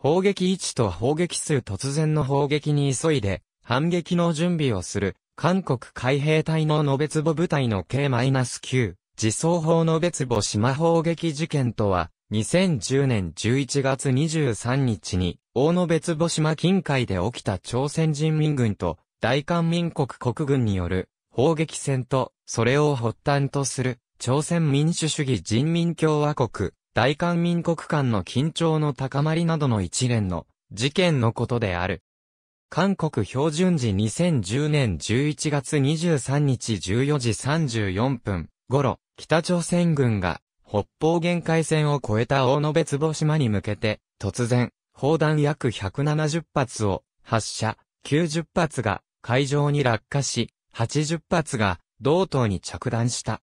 砲撃位置と砲撃数突然の砲撃に急いで、反撃の準備をする、韓国海兵隊の延坪部隊の K-9、自走砲延坪島砲撃事件とは、2010年11月23日に、大野別母島近海で起きた朝鮮人民軍と、大韓民国国軍による、砲撃戦と、それを発端とする、朝鮮民主主義人民共和国、大韓民国間の緊張の高まりなどの一連の事件のことである。韓国標準時2010年11月23日14時34分頃、北朝鮮軍が北方限界線を越えた大野別坪島に向けて、突然、砲弾約170発を発射、90発が海上に落下し、80発が道東に着弾した。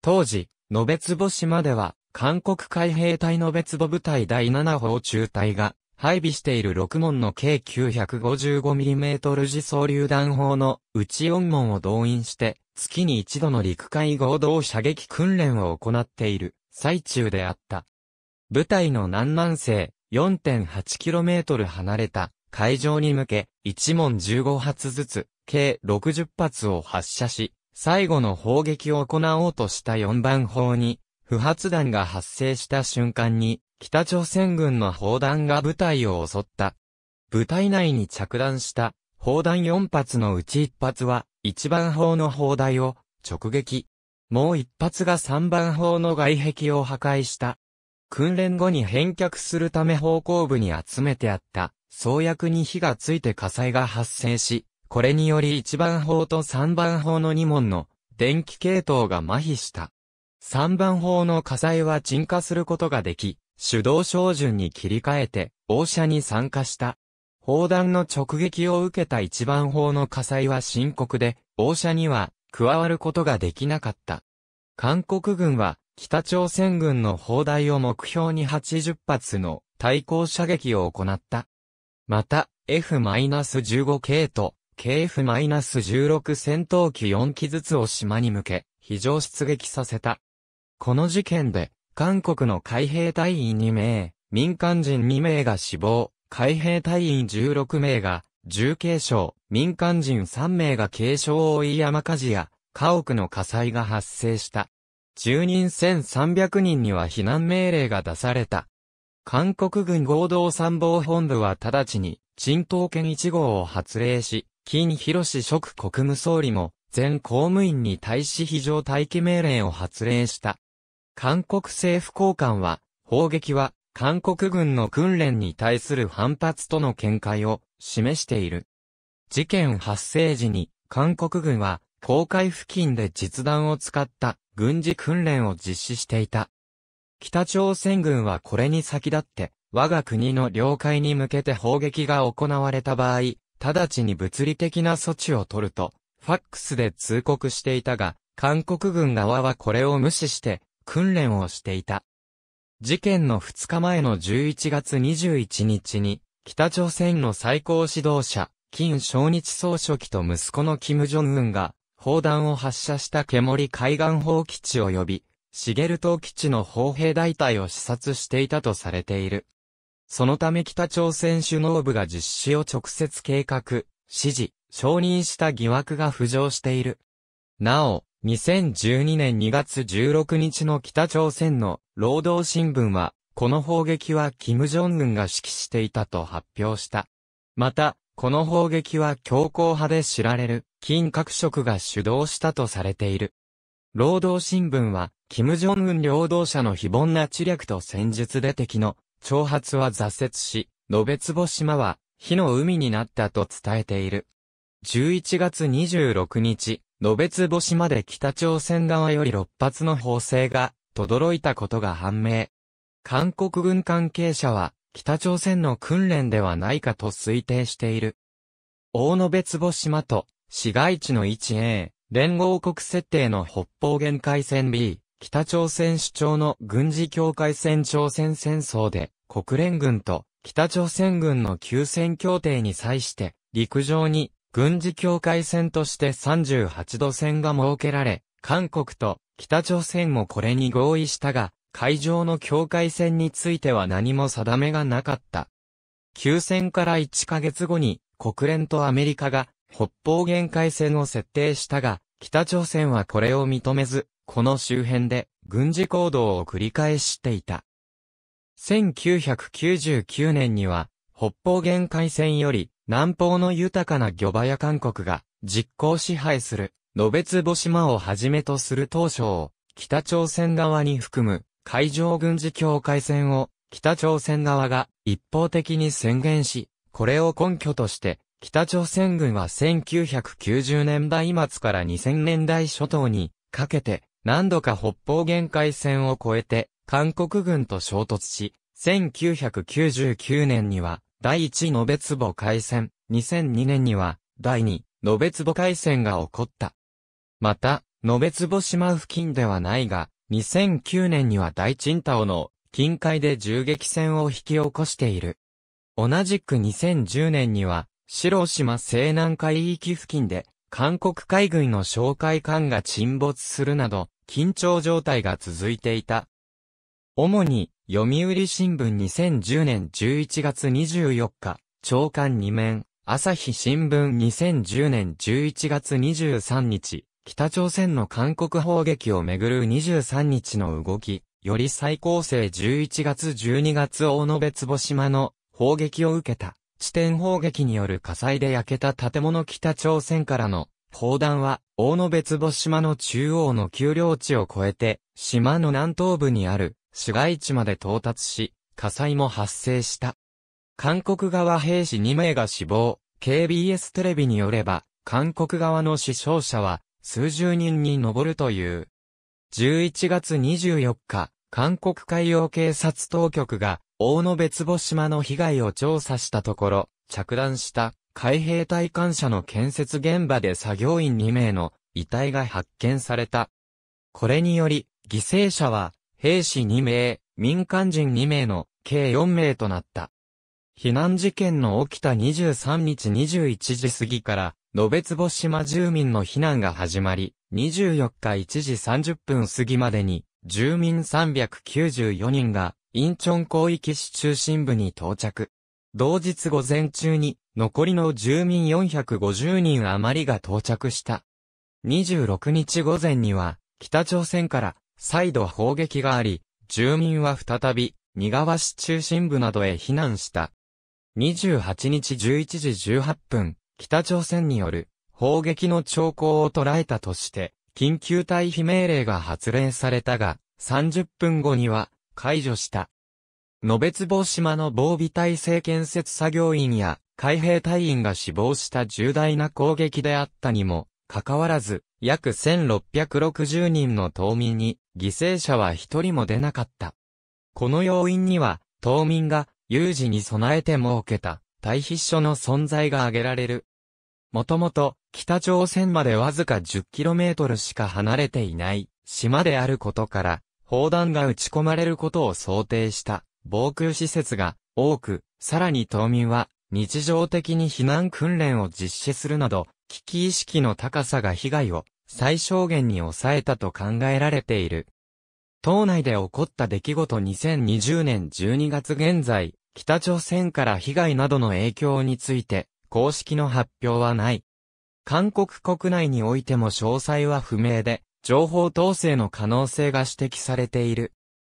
当時、野別坪島では韓国海兵隊の別母部隊第7砲中隊が配備している6門の計 955mm 自走榴弾砲のうち4門を動員して月に一度の陸海合同射撃訓練を行っている最中であった。部隊の南南西 4.8km 離れた海上に向け1門15発ずつ計60発を発射し最後の砲撃を行おうとした4番砲に不発弾が発生した瞬間に、北朝鮮軍の砲弾が部隊を襲った。部隊内に着弾した砲弾4発のうち1発は1番砲の砲台を直撃。もう1発が3番砲の外壁を破壊した。訓練後に返却するため方向部に集めてあった創薬に火がついて火災が発生し、これにより1番砲と3番砲の2門の電気系統が麻痺した。3番砲の火災は鎮火することができ、手動照準に切り替えて、応射に参加した。砲弾の直撃を受けた1番砲の火災は深刻で、応射には加わることができなかった。韓国軍は、北朝鮮軍の砲台を目標に80発の対抗射撃を行った。また、F-15 系と KF-16 戦闘機4機ずつを島に向け、非常出撃させた。この事件で、韓国の海兵隊員2名、民間人2名が死亡、海兵隊員16名が重軽傷、民間人3名が軽傷を負い山火事や家屋の火災が発生した。住人1300人には避難命令が出された。韓国軍合同参謀本部は直ちに、鎮東県1号を発令し、金広志職国務総理も、全公務員に対し非常待機命令を発令した。韓国政府高官は、砲撃は韓国軍の訓練に対する反発との見解を示している。事件発生時に韓国軍は公海付近で実弾を使った軍事訓練を実施していた。北朝鮮軍はこれに先立って我が国の領海に向けて砲撃が行われた場合、直ちに物理的な措置を取ると、ファックスで通告していたが、韓国軍側はこれを無視して、訓練をしていた。事件の2日前の11月21日に、北朝鮮の最高指導者、金正日総書記と息子の金正恩が、砲弾を発射した煙海岸砲基地及び、茂東基地の砲兵大隊を視察していたとされている。そのため北朝鮮首脳部が実施を直接計画、指示、承認した疑惑が浮上している。なお、2012年2月16日の北朝鮮の労働新聞は、この砲撃は金正恩が指揮していたと発表した。また、この砲撃は強硬派で知られる、金閣職が主導したとされている。労働新聞は、金正恩労働者の非凡な知略と戦術で敵の挑発は挫折し、延坪島は火の海になったと伝えている。11月26日、野別星まで北朝鮮側より6発の砲声が、轟いたことが判明。韓国軍関係者は、北朝鮮の訓練ではないかと推定している。大野別星島と、市街地の置 a 連合国設定の北方限界線 B、北朝鮮主張の軍事境界線朝鮮戦争で、国連軍と北朝鮮軍の休戦協定に際して、陸上に軍事境界線として38度線が設けられ、韓国と北朝鮮もこれに合意したが、海上の境界線については何も定めがなかった。休戦から1ヶ月後に国連とアメリカが北方限界線を設定したが、北朝鮮はこれを認めず、この周辺で軍事行動を繰り返していた。1999年には、北方限界線より南方の豊かな魚場や韓国が実効支配する、野別母島をはじめとする当初を、北朝鮮側に含む海上軍事境界線を北朝鮮側が一方的に宣言し、これを根拠として、北朝鮮軍は1990年代末から2000年代初頭にかけて何度か北方限界線を越えて韓国軍と衝突し、1999年には第1延べ壺海戦、2002年には、第2延べ壺海戦が起こった。また、延べ壺島付近ではないが、2009年には大沈。ンの近海で銃撃戦を引き起こしている。同じく2010年には、白島西南海域付近で、韓国海軍の哨戒艦が沈没するなど、緊張状態が続いていた。主に、読売新聞2010年11月24日、長官2面、朝日新聞2010年11月23日、北朝鮮の韓国砲撃をめぐる23日の動き、より最高生11月12月大野別母島の砲撃を受けた、地点砲撃による火災で焼けた建物北朝鮮からの砲弾は、大野別母島の中央の丘陵地を越えて、島の南東部にある、市街地まで到達し、火災も発生した。韓国側兵士2名が死亡、KBS テレビによれば、韓国側の死傷者は数十人に上るという。11月24日、韓国海洋警察当局が、大野別母島の被害を調査したところ、着弾した海兵隊艦舎の建設現場で作業員2名の遺体が発見された。これにより、犠牲者は兵士2名、民間人2名の計4名となった。避難事件の起きた23日21時過ぎから、延坪島住民の避難が始まり、24日1時30分過ぎまでに、住民394人が、インチョン広域市中心部に到着。同日午前中に、残りの住民450人余りが到着した。26日午前には、北朝鮮から再度砲撃があり、住民は再び、新川市中心部などへ避難した。28日11時18分、北朝鮮による砲撃の兆候を捉えたとして、緊急退避命令が発令されたが、30分後には解除した。野別坊島の防備体制建設作業員や海兵隊員が死亡した重大な攻撃であったにも、かかわらず、約1660人の島民に犠牲者は一人も出なかった。この要因には、島民が有事に備えて設けた退避所の存在が挙げられる。もともと北朝鮮までわずか 10km しか離れていない島であることから、砲弾が撃ち込まれることを想定した防空施設が多く、さらに島民は日常的に避難訓練を実施するなど、危機意識の高さが被害を最小限に抑えたと考えられている。党内で起こった出来事2020年12月現在、北朝鮮から被害などの影響について、公式の発表はない。韓国国内においても詳細は不明で、情報統制の可能性が指摘されている。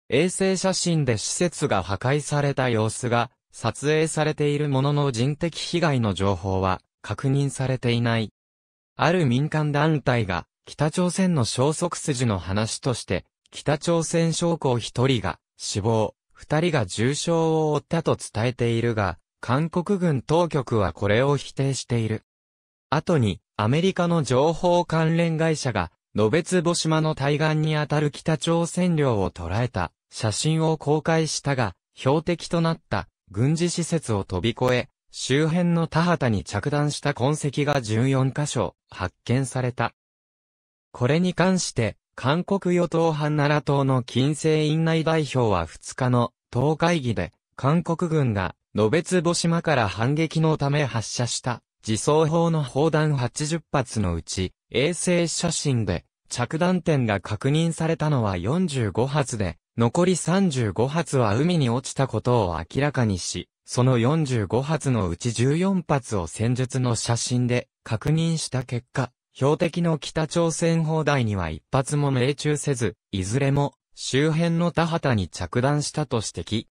衛星写真で施設が破壊された様子が撮影されているものの人的被害の情報は確認されていない。ある民間団体が、北朝鮮の消息筋の話として、北朝鮮将校一人が死亡、二人が重傷を負ったと伝えているが、韓国軍当局はこれを否定している。後に、アメリカの情報関連会社が、野別母島の対岸にあたる北朝鮮領を捉えた写真を公開したが、標的となった軍事施設を飛び越え、周辺の田畑に着弾した痕跡が14箇所発見された。これに関して、韓国与党派奈良党の金星院内代表は2日の党会議で、韓国軍が、野別母島から反撃のため発射した自走砲の砲弾80発のうち、衛星写真で着弾点が確認されたのは45発で、残り35発は海に落ちたことを明らかにし、その45発のうち14発を戦術の写真で確認した結果、標的の北朝鮮砲台には一発も命中せず、いずれも周辺の田畑に着弾したと指摘。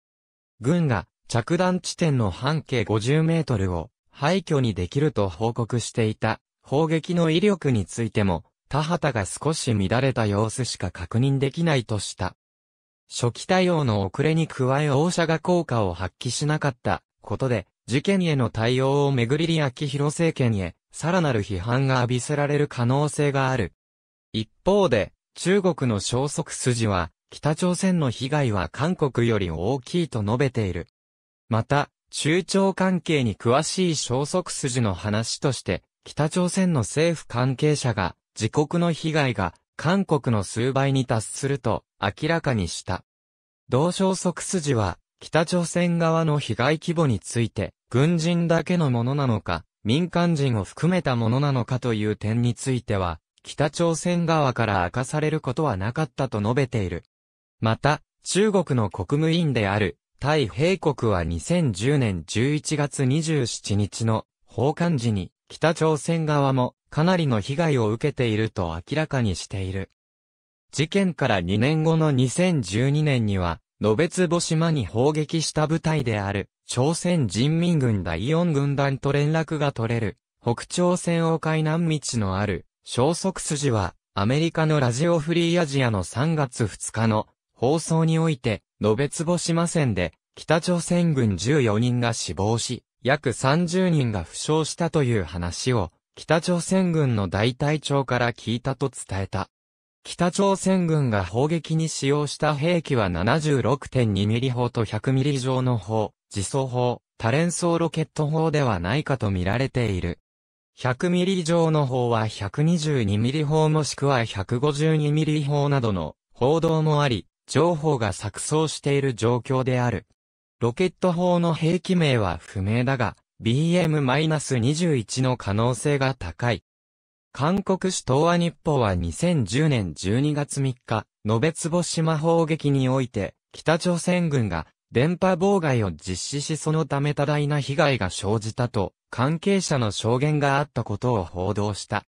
軍が着弾地点の半径50メートルを廃墟にできると報告していた砲撃の威力についても、田畑が少し乱れた様子しか確認できないとした。初期対応の遅れに加え応社が効果を発揮しなかったことで、事件への対応をめぐり李明弘政権へ、さらなる批判が浴びせられる可能性がある。一方で、中国の消息筋は、北朝鮮の被害は韓国より大きいと述べている。また、中朝関係に詳しい消息筋の話として、北朝鮮の政府関係者が、自国の被害が韓国の数倍に達すると明らかにした。同消息筋は、北朝鮮側の被害規模について、軍人だけのものなのか、民間人を含めたものなのかという点については、北朝鮮側から明かされることはなかったと述べている。また、中国の国務委員である、対兵国は2010年11月27日の、訪韓時に、北朝鮮側も、かなりの被害を受けていると明らかにしている。事件から2年後の2012年には、野別墓島に砲撃した部隊である、朝鮮人民軍第四軍団と連絡が取れる、北朝鮮を海南道のある、消息筋は、アメリカのラジオフリーアジアの3月2日の放送において、野別墓島線で、北朝鮮軍14人が死亡し、約30人が負傷したという話を北朝鮮軍の大隊長から聞いたと伝えた。北朝鮮軍が砲撃に使用した兵器は7 6 2ミリ砲と1 0 0リ以上の砲、自走砲、多連装ロケット砲ではないかと見られている。1 0 0リ以上の砲は1 2 2ミリ砲もしくは1 5 2ミリ砲などの報道もあり、情報が錯綜している状況である。ロケット砲の兵器名は不明だが、BM-21 の可能性が高い。韓国首都は日報は2010年12月3日、延坪島砲撃において、北朝鮮軍が電波妨害を実施しそのため多大な被害が生じたと、関係者の証言があったことを報道した。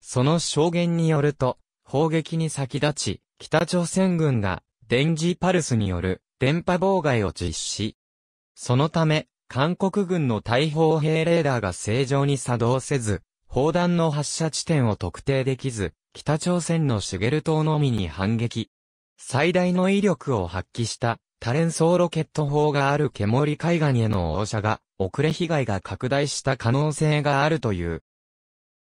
その証言によると、砲撃に先立ち、北朝鮮軍が電磁パルスによる電波妨害を実施。そのため、韓国軍の大砲兵レーダーが正常に作動せず、砲弾の発射地点を特定できず、北朝鮮のシュゲル島のみに反撃。最大の威力を発揮した多連装ロケット砲がある煙海岸への応射が遅れ被害が拡大した可能性があるという。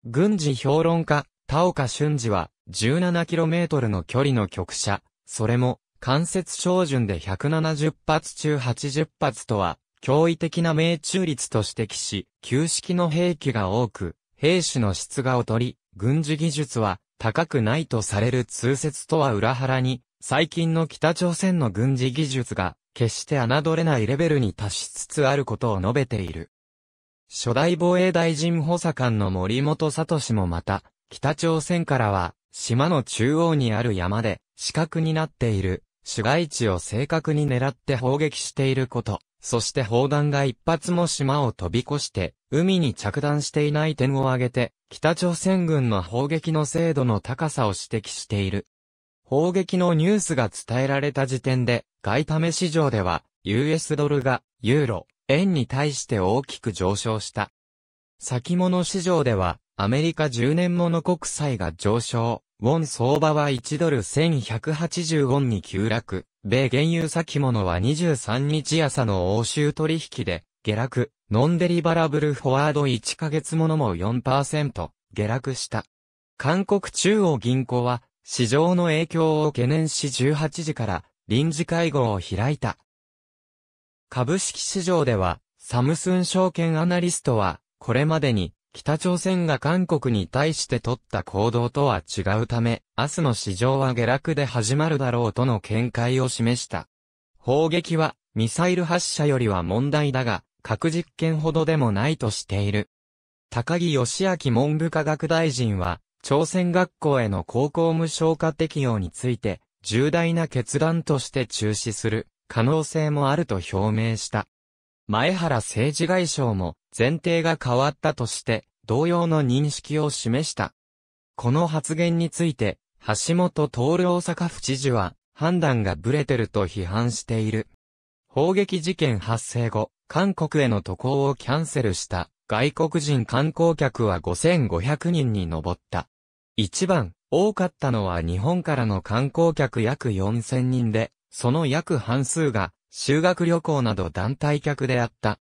軍事評論家、田岡俊二は 17km の距離の局射、それも関節照準で170発中80発とは驚異的な命中率と指摘し、旧式の兵器が多く、兵士の質が劣り、軍事技術は高くないとされる通説とは裏腹に、最近の北朝鮮の軍事技術が、決して侮れないレベルに達しつつあることを述べている。初代防衛大臣補佐官の森本聡もまた、北朝鮮からは、島の中央にある山で、死角になっている、市街地を正確に狙って砲撃していること、そして砲弾が一発も島を飛び越して、海に着弾していない点を挙げて、北朝鮮軍の砲撃の精度の高さを指摘している。砲撃のニュースが伝えられた時点で、外為市場では、US ドルが、ユーロ、円に対して大きく上昇した。先物市場では、アメリカ10年物国債が上昇、ウォン相場は1ドル1180ウォンに急落。米原油先物は23日朝の欧州取引で、下落。ノンデリバラブルフォワード1ヶ月ものも4%、下落した。韓国中央銀行は、市場の影響を懸念し18時から臨時会合を開いた。株式市場では、サムスン証券アナリストは、これまでに北朝鮮が韓国に対して取った行動とは違うため、明日の市場は下落で始まるだろうとの見解を示した。砲撃は、ミサイル発射よりは問題だが、核実験ほどでもないとしている。高木義明文部科学大臣は、朝鮮学校への高校無償化適用について、重大な決断として中止する可能性もあると表明した。前原政治外相も前提が変わったとして、同様の認識を示した。この発言について、橋本徹大阪府知事は、判断がブレてると批判している。砲撃事件発生後、韓国への渡航をキャンセルした外国人観光客は5500人に上った。一番多かったのは日本からの観光客約4000人で、その約半数が修学旅行など団体客であった。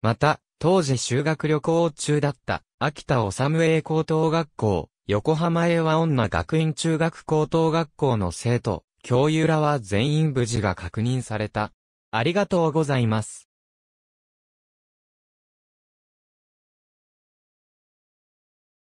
また、当時修学旅行中だった秋田治英高等学校、横浜英和女学院中学高等学校の生徒、教諭らは全員無事が確認された。ありがとうございます。